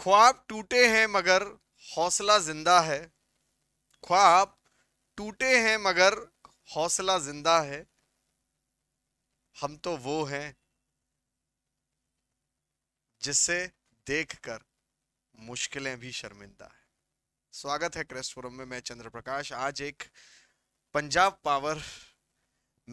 ख्वाब टूटे हैं मगर हौसला जिंदा है ख्वाब टूटे हैं मगर हौसला जिंदा है हम तो वो हैं जिसे देखकर मुश्किलें भी शर्मिंदा है स्वागत है क्रेस्ट फोरम में मैं चंद्र प्रकाश आज एक पंजाब पावर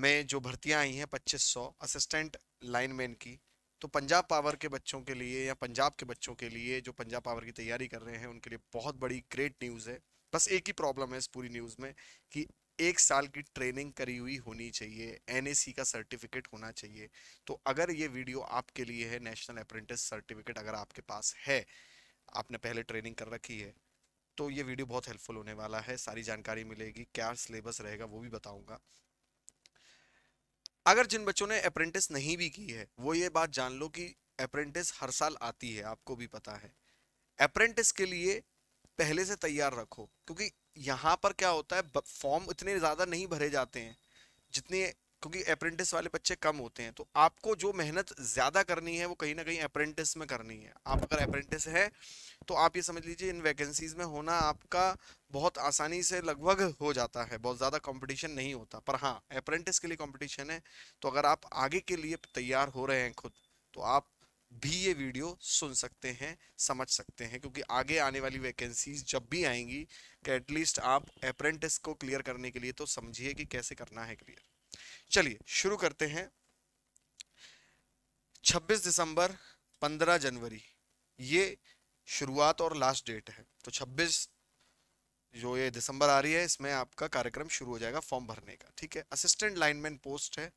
में जो भर्तियां आई हैं 2500 असिस्टेंट लाइनमैन की तो पंजाब पावर के बच्चों के लिए या पंजाब के बच्चों के लिए जो पंजाब पावर की तैयारी कर रहे हैं उनके लिए बहुत बड़ी ग्रेट न्यूज़ है बस एक ही प्रॉब्लम है इस पूरी न्यूज़ में कि एक साल की ट्रेनिंग करी हुई होनी चाहिए एन का सर्टिफिकेट होना चाहिए तो अगर ये वीडियो आपके लिए है नेशनल अप्रेंटिस सर्टिफिकेट अगर आपके पास है आपने पहले ट्रेनिंग कर रखी है तो ये वीडियो बहुत हेल्पफुल होने वाला है सारी जानकारी मिलेगी क्या सिलेबस रहेगा वो भी बताऊंगा अगर जिन बच्चों ने अप्रेंटिस नहीं भी की है वो ये बात जान लो कि अप्रेंटिस हर साल आती है आपको भी पता है अप्रेंटिस के लिए पहले से तैयार रखो क्योंकि यहाँ पर क्या होता है फॉर्म इतने ज़्यादा नहीं भरे जाते हैं जितने क्योंकि अप्रेंटिस वाले बच्चे कम होते हैं तो आपको जो मेहनत ज़्यादा करनी है वो कहीं ना कहीं अप्रेंटिस में करनी है आप अगर अप्रेंटिस है तो आप ये समझ लीजिए इन वैकेंसीज में होना आपका बहुत आसानी से लगभग हो जाता है बहुत ज़्यादा कंपटीशन नहीं होता पर हाँ अप्रेंटिस के लिए कॉम्पिटिशन है तो अगर आप आगे के लिए तैयार हो रहे हैं खुद तो आप भी ये वीडियो सुन सकते हैं समझ सकते हैं क्योंकि आगे आने वाली वैकेंसीज जब भी आएंगी तो एटलीस्ट आप अप्रेंटिस को क्लियर करने के लिए तो समझिए कि कैसे करना है क्लियर चलिए शुरू करते हैं 26 दिसंबर 15 जनवरी ये शुरुआत और लास्ट डेट है तो 26 जो ये दिसंबर आ रही है इसमें आपका कार्यक्रम शुरू हो जाएगा फॉर्म भरने का ठीक है असिस्टेंट लाइनमैन पोस्ट है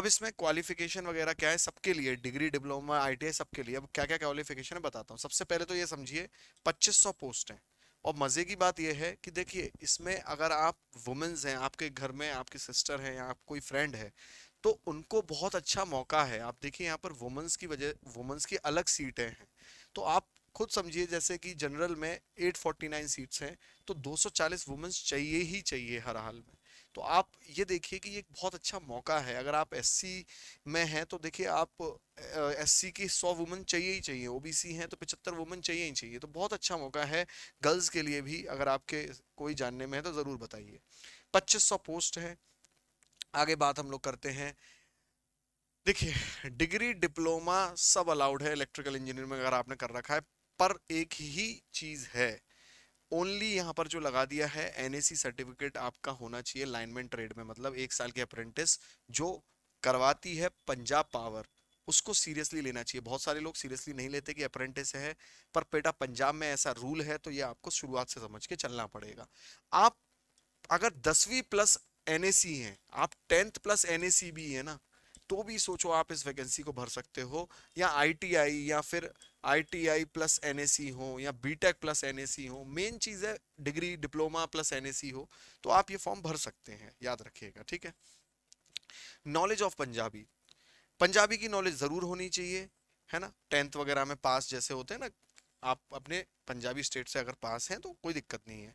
अब इसमें क्वालिफिकेशन वगैरह क्या है सबके लिए डिग्री डिप्लोमा आईटीआई सबके लिए अब क्या क्या क्वालिफिकेशन है बताता हूँ सबसे पहले तो ये समझिए 2500 पोस्ट हैं और मज़े की बात यह है कि देखिए इसमें अगर आप वुमेंस हैं आपके घर में आपकी सिस्टर हैं या आप कोई फ्रेंड है तो उनको बहुत अच्छा मौका है आप देखिए यहाँ पर वुमेंस की वजह वुमेन्स की अलग सीटें हैं तो आप खुद समझिए जैसे कि जनरल में 849 सीट्स हैं तो 240 वुमेंस चाहिए ही चाहिए हर हाल में तो आप ये देखिए कि ये एक बहुत अच्छा मौका है अगर आप एस में हैं तो देखिए आप एस सी की सौ वुमेन चाहिए ही चाहिए सी हैं तो पचहत्तर वुमेन चाहिए ही चाहिए तो बहुत अच्छा मौका है गर्ल्स के लिए भी अगर आपके कोई जानने में है तो ज़रूर बताइए पच्चीस सौ पोस्ट है आगे बात हम लोग करते हैं देखिए डिग्री डिप्लोमा सब अलाउड है इलेक्ट्रिकल इंजीनियरिंग में अगर आपने कर रखा है पर एक ही चीज़ है ओनली यहाँ पर जो लगा दिया है एन सर्टिफिकेट आपका होना चाहिए लाइनमैन ट्रेड में मतलब एक साल के अप्रेंटिस जो करवाती है पंजाब पावर उसको सीरियसली लेना चाहिए बहुत सारे लोग सीरियसली नहीं लेते कि अप्रेंटिस है पर बेटा पंजाब में ऐसा रूल है तो ये आपको शुरुआत से समझ के चलना पड़ेगा आप अगर दसवीं प्लस एन हैं आप टेंथ प्लस एन भी है ना तो भी सोचो आप इस वैकेंसी को भर सकते हो या आईटीआई या फिर आईटीआई प्लस एनएसी हो या बीटेक प्लस एनएसी हो मेन चीज़ है डिग्री डिप्लोमा प्लस एनएसी हो तो आप ये फॉर्म भर सकते हैं याद रखिएगा ठीक है नॉलेज ऑफ पंजाबी पंजाबी की नॉलेज ज़रूर होनी चाहिए है ना टेंथ वगैरह में पास जैसे होते हैं ना आप अपने पंजाबी स्टेट से अगर पास हैं तो कोई दिक्कत नहीं है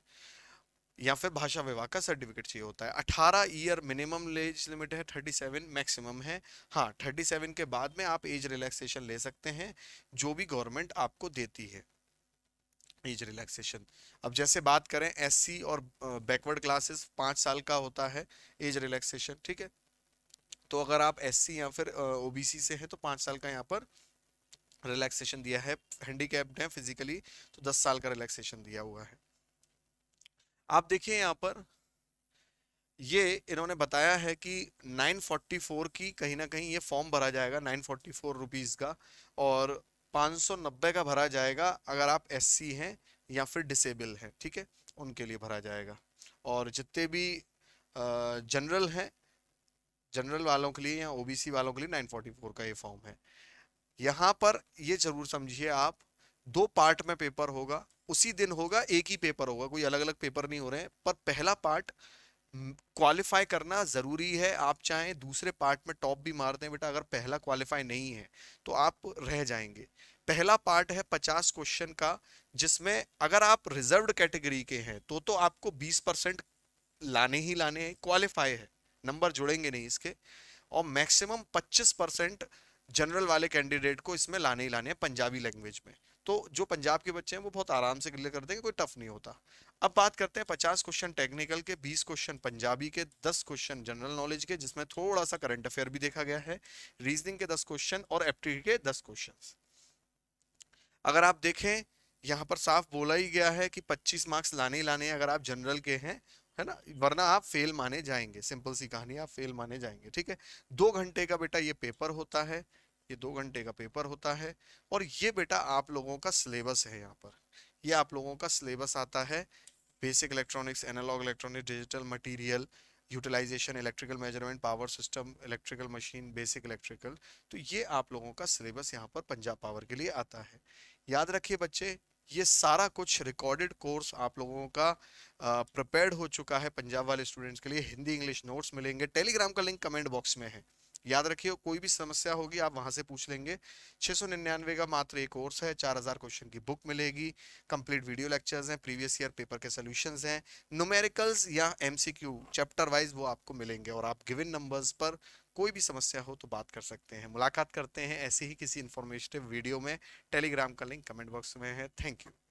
या फिर भाषा विभाग का सर्टिफिकेट चाहिए होता है अठारह ईयर मिनिमम एज लिमिट है थर्टी सेवन मैक्सिमम है हाँ थर्टी सेवन के बाद में आप एज रिलैक्सेशन ले सकते हैं जो भी गवर्नमेंट आपको देती है एज रिलैक्सेशन अब जैसे बात करें एससी और बैकवर्ड क्लासेस पाँच साल का होता है एज रिलैक्सेशन ठीक है तो अगर आप सी या फिर सी से हैं तो पाँच साल का यहाँ पर रिलैक्सेशन दिया है हैंडीकैप्ड है फिजिकली तो दस साल का रिलैक्सेशन दिया हुआ है आप देखिए यहाँ पर ये इन्होंने बताया है कि 944 की कहीं ना कहीं ये फॉर्म भरा जाएगा 944 रुपीस का और 590 का भरा जाएगा अगर आप एससी हैं या फिर डिसेबल हैं ठीक है उनके लिए भरा जाएगा और जितने भी जनरल हैं जनरल वालों के लिए या ओबीसी वालों के लिए 944 का ये फॉर्म है यहाँ पर ये जरूर समझिए आप दो पार्ट में पेपर होगा उसी दिन होगा एक ही पेपर होगा कोई अलग अलग पेपर नहीं हो रहे हैं पर पहला पार्ट क्वालिफाई करना ज़रूरी है आप चाहें दूसरे पार्ट में टॉप भी मारते हैं बेटा अगर पहला क्वालिफाई नहीं है तो आप रह जाएंगे पहला पार्ट है पचास क्वेश्चन का जिसमें अगर आप रिजर्व्ड कैटेगरी के हैं तो तो आपको बीस परसेंट लाने ही लाने हैं क्वालिफाई है नंबर जुड़ेंगे नहीं इसके और मैक्सिमम पच्चीस परसेंट जनरल वाले कैंडिडेट को इसमें लाने ही लाने हैं पंजाबी लैंग्वेज में तो जो पंजाब के बच्चे हैं वो बहुत आराम से क्लियर कर देंगे कोई टफ नहीं होता अब बात करते हैं पचास क्वेश्चन टेक्निकल के बीस क्वेश्चन पंजाबी के दस क्वेश्चन जनरल नॉलेज के जिसमें थोड़ा सा करंट अफेयर भी देखा गया है रीजनिंग के दस क्वेश्चन और एप्टी के दस क्वेश्चन अगर आप देखें यहाँ पर साफ बोला ही गया है कि 25 मार्क्स लाने ही लाने अगर आप जनरल के हैं है ना वरना आप फेल माने जाएंगे सिंपल सी कहानी आप फेल माने जाएंगे ठीक है दो घंटे का बेटा ये पेपर होता है ये दो घंटे का पेपर होता है और ये बेटा आप लोगों का सिलेबस है यहाँ पर ये आप लोगों का सिलेबस आता है basic electronics analogue electronics digital material utilisation electrical measurement power system electrical machine basic electrical तो ये आप लोगों का सिलेबस यहाँ पर पंजाब पावर के लिए आता है याद रखिए बच्चे ये सारा कुछ रिकॉर्डेड कोर्स आप लोगों का प्रिपेयर्ड हो चुका है पंजाब वाले स्टूडेंट्स के लिए हिंदी इंग्लिश नोट्स मिलेंगे टेलीग्राम का लिंक कमेंट बॉक्स में है याद रखिए कोई भी समस्या होगी आप वहां से पूछ लेंगे छह सौ निन्यानवे का मात्र एक कोर्स है चार हजार क्वेश्चन की बुक मिलेगी कंप्लीट वीडियो लेक्चर्स हैं प्रीवियस ईयर पेपर के सॉल्यूशंस हैं न्यूमेरिकल्स या एमसीक्यू चैप्टर वाइज वो आपको मिलेंगे और आप गिवन नंबर्स पर कोई भी समस्या हो तो बात कर सकते हैं मुलाकात करते हैं ऐसे ही किसी इन्फॉर्मेटिव वीडियो में टेलीग्राम का लिंक कमेंट बॉक्स में है थैंक यू